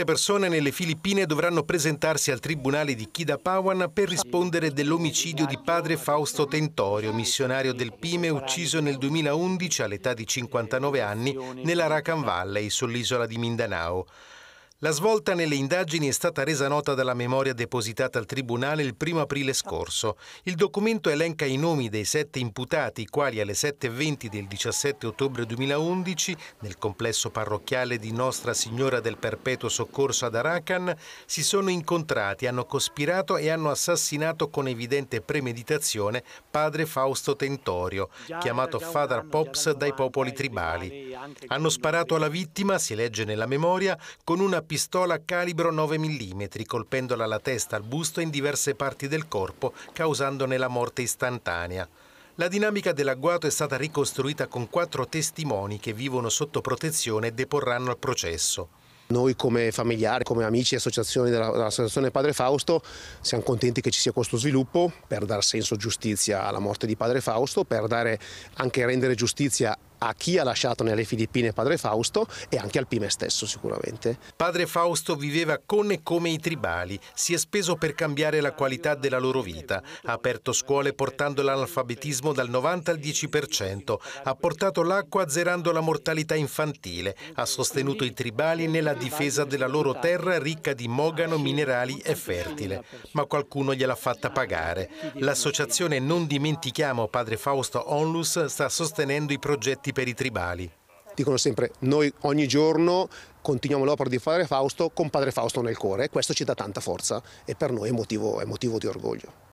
Sette persone nelle Filippine dovranno presentarsi al tribunale di Kidapawan per rispondere dell'omicidio di padre Fausto Tentorio, missionario del Pime, ucciso nel 2011 all'età di 59 anni nella Rakan Valley, sull'isola di Mindanao. La svolta nelle indagini è stata resa nota dalla memoria depositata al Tribunale il 1 aprile scorso. Il documento elenca i nomi dei sette imputati, i quali alle 7.20 del 17 ottobre 2011, nel complesso parrocchiale di Nostra Signora del Perpetuo Soccorso ad Arakan, si sono incontrati, hanno cospirato e hanno assassinato con evidente premeditazione padre Fausto Tentorio, chiamato Father Pops dai popoli tribali. Hanno sparato alla vittima, si legge nella memoria, con una pistola calibro 9 mm, colpendola alla testa, al busto e in diverse parti del corpo, causandone la morte istantanea. La dinamica dell'agguato è stata ricostruita con quattro testimoni che vivono sotto protezione e deporranno al processo. Noi come familiari, come amici e associazioni dell'associazione Padre Fausto siamo contenti che ci sia questo sviluppo per dar senso giustizia alla morte di Padre Fausto, per dare, anche rendere giustizia a chi ha lasciato nelle Filippine padre Fausto e anche al Pime stesso sicuramente. Padre Fausto viveva con e come i tribali, si è speso per cambiare la qualità della loro vita, ha aperto scuole portando l'analfabetismo dal 90 al 10%, ha portato l'acqua azzerando la mortalità infantile, ha sostenuto i tribali nella difesa della loro terra ricca di mogano, minerali e fertile, ma qualcuno gliel'ha fatta pagare. L'associazione Non dimentichiamo Padre Fausto Onlus sta sostenendo i progetti progetti per i tribali. Dicono sempre, noi ogni giorno continuiamo l'opera di Padre Fausto con Padre Fausto nel cuore e questo ci dà tanta forza e per noi è motivo, è motivo di orgoglio.